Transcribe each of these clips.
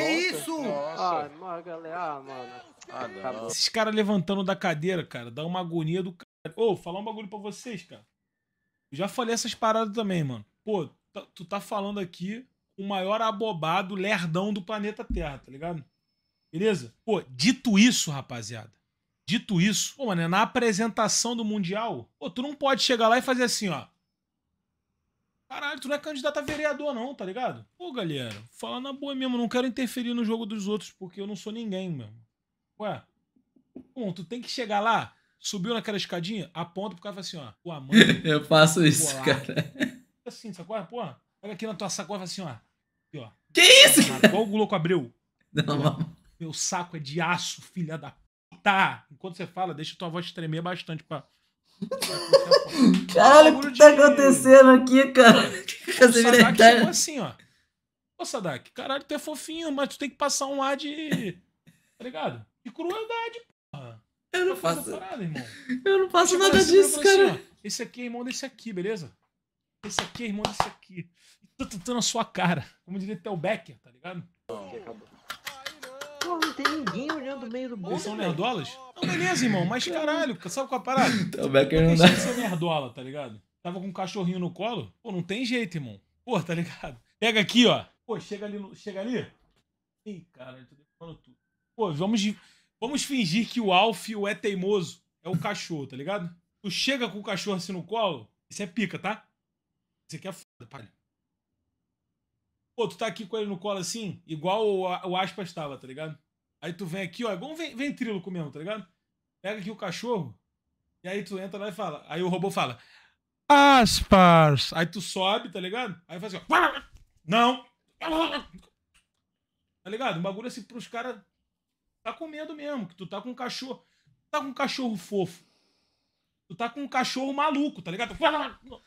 Que isso? Nossa. Ah, mano, galera, ah, mano. Ah, não. Esses caras levantando da cadeira, cara, dá uma agonia do cara. Ô, falar um bagulho pra vocês, cara. Eu já falei essas paradas também, mano. Pô, tá, tu tá falando aqui o maior abobado lerdão do planeta Terra, tá ligado? Beleza? Pô, dito isso, rapaziada. Dito isso, pô, mano, é na apresentação do Mundial, pô, tu não pode chegar lá e fazer assim, ó. Caralho, tu não é candidato a vereador, não, tá ligado? Pô, galera, Fala na boa mesmo, não quero interferir no jogo dos outros, porque eu não sou ninguém mano. Ué, bom, tu tem que chegar lá, subiu naquela escadinha, aponta pro cara e fala assim, ó, Pô, mano. eu faço isso, bolado. cara. É assim, sacou? É, pô, Pega aqui na tua sacola e fala assim, ó. Aqui, ó. Que isso? Cara, igual o louco abriu. Não, mano. Meu saco é de aço, filha da puta. Enquanto você fala, deixa tua voz tremer bastante pra Caralho, o que tá de... acontecendo aqui, cara? O Sadak chegou assim, ó. Ô, Sadak, caralho, tu é fofinho, mas tu tem que passar um ar de. Tá ligado? De crueldade, porra. Eu não faço. Parada, irmão. Eu não faço tipo nada assim, disso, tipo assim, cara. Assim, esse aqui é irmão desse aqui, beleza? Esse aqui é irmão desse aqui. tô tentando a sua cara. Como diria até o Becker, tá ligado? Oh tem ninguém olhando no meio do bolo. Eles são nerdolas? Não, beleza, irmão, mas caralho, sabe qual é a parada? Então, Becker não dá. Você é nerdola, tá ligado? Tava com um cachorrinho no colo, pô, não tem jeito, irmão. Pô, tá ligado? Pega aqui, ó. Pô, chega ali, no... chega ali. Ih, caralho, tô derrubando tudo. Pô, vamos, vamos fingir que o Alfio o é teimoso, é o cachorro, tá ligado? Tu chega com o cachorro assim no colo, isso é pica, tá? Isso aqui é foda, palha. Pô, tu tá aqui com ele no colo assim, igual o, o Aspas tava, tá ligado? Aí tu vem aqui, ó, é igual um ventríloco mesmo, tá ligado? Pega aqui o cachorro, e aí tu entra lá e fala. Aí o robô fala. Aspas! Aí tu sobe, tá ligado? Aí faz assim, ó. Não! Tá ligado? Um bagulho assim pros caras. Tá com medo mesmo, que tu tá com um cachorro. Tu tá com um cachorro fofo. Tu tá com um cachorro maluco, tá ligado? Ai, meu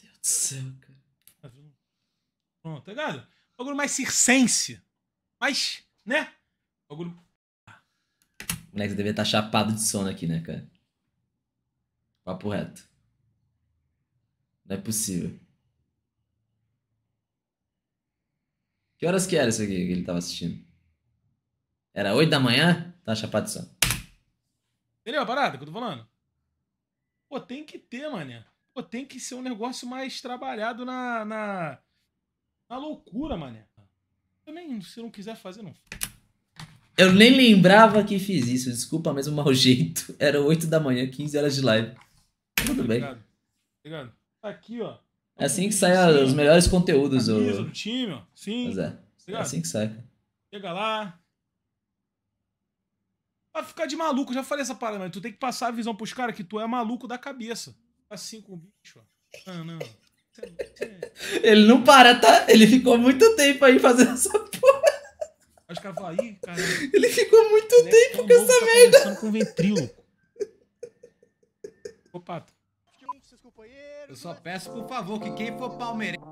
Deus do céu, cara. Pronto, tá ligado? Um bagulho mais circense. mais né? Bagulho. Moleque, você devia estar tá chapado de sono aqui, né, cara? Papo reto. Não é possível. Que horas que era isso aqui que ele tava assistindo? Era 8 da manhã? Tá chapado de sono. Entendeu a parada que eu tô falando? Pô, tem que ter, mané. Pô, tem que ser um negócio mais trabalhado na, na, na loucura, mané. Também, se não quiser fazer, não eu nem lembrava que fiz isso. Desculpa mesmo o mau jeito. Era 8 da manhã, 15 horas de live. Tudo bem. Obrigado. Tá aqui, ó. É assim que saem os melhores conteúdos. Camisa ou... do time, ó. Sim. Mas é, é. Obrigado. É assim que sai. Chega lá. Vai ficar de maluco. Já falei essa parada, mas tu tem que passar a visão pros caras que tu é maluco da cabeça. Assim com o bicho, ó. Ah, não. Ele não para, tá? Ele ficou muito tempo aí fazendo essa Aí os caras ih, Ele ficou muito tempo com essa tá merda. com ventríloco. Ô, Pato. Eu só peço, por favor, que quem for palmeirense.